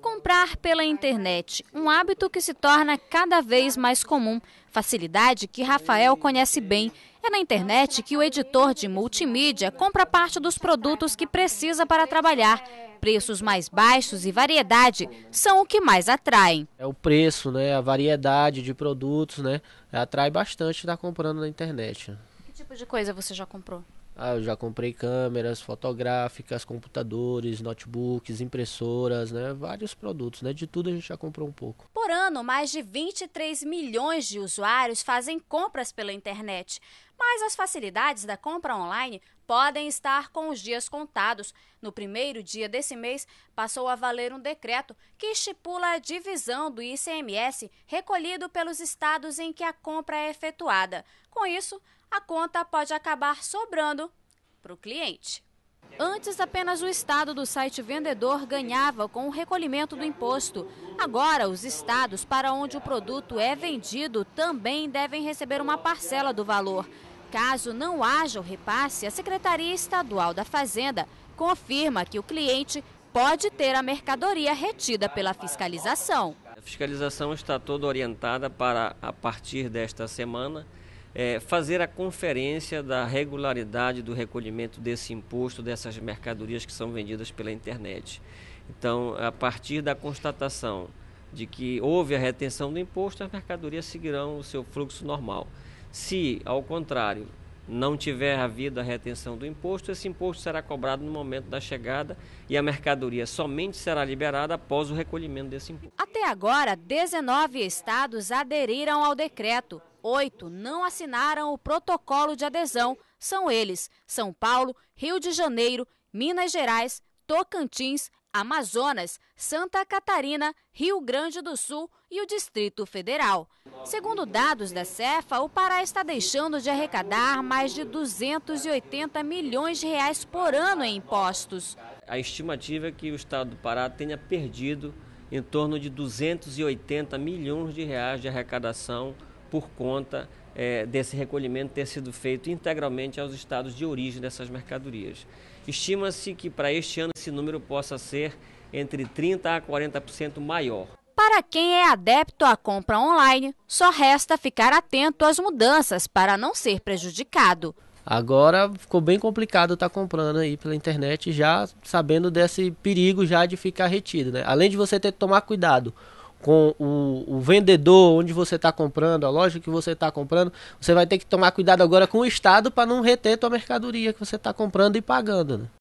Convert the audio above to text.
Comprar pela internet, um hábito que se torna cada vez mais comum, facilidade que Rafael conhece bem. É na internet que o editor de multimídia compra parte dos produtos que precisa para trabalhar. Preços mais baixos e variedade são o que mais atraem. É o preço, né? A variedade de produtos, né? Atrai bastante estar tá comprando na internet. Que tipo de coisa você já comprou? Ah, eu já comprei câmeras fotográficas, computadores, notebooks, impressoras, né? Vários produtos, né? De tudo a gente já comprou um pouco. Por ano, mais de 23 milhões de usuários fazem compras pela internet. Mas as facilidades da compra online podem estar com os dias contados. No primeiro dia desse mês, passou a valer um decreto que estipula a divisão do ICMS recolhido pelos estados em que a compra é efetuada. Com isso, a conta pode acabar sobrando para o cliente. Antes, apenas o estado do site vendedor ganhava com o recolhimento do imposto. Agora, os estados para onde o produto é vendido também devem receber uma parcela do valor. Caso não haja o repasse, a Secretaria Estadual da Fazenda confirma que o cliente pode ter a mercadoria retida pela fiscalização. A fiscalização está toda orientada para, a partir desta semana, é, fazer a conferência da regularidade do recolhimento desse imposto dessas mercadorias que são vendidas pela internet. Então, a partir da constatação de que houve a retenção do imposto, as mercadorias seguirão o seu fluxo normal. Se, ao contrário, não tiver havido a retenção do imposto, esse imposto será cobrado no momento da chegada e a mercadoria somente será liberada após o recolhimento desse imposto. Até agora, 19 estados aderiram ao decreto oito não assinaram o protocolo de adesão. São eles: São Paulo, Rio de Janeiro, Minas Gerais, Tocantins, Amazonas, Santa Catarina, Rio Grande do Sul e o Distrito Federal. Segundo dados da Cefa, o Pará está deixando de arrecadar mais de 280 milhões de reais por ano em impostos. A estimativa é que o estado do Pará tenha perdido em torno de 280 milhões de reais de arrecadação por conta é, desse recolhimento ter sido feito integralmente aos estados de origem dessas mercadorias. Estima-se que para este ano esse número possa ser entre 30% a 40% maior. Para quem é adepto à compra online, só resta ficar atento às mudanças para não ser prejudicado. Agora ficou bem complicado estar tá comprando aí pela internet, já sabendo desse perigo já de ficar retido, né? Além de você ter que tomar cuidado com o, o vendedor, onde você está comprando, a loja que você está comprando, você vai ter que tomar cuidado agora com o Estado para não reter tua mercadoria que você está comprando e pagando. Né?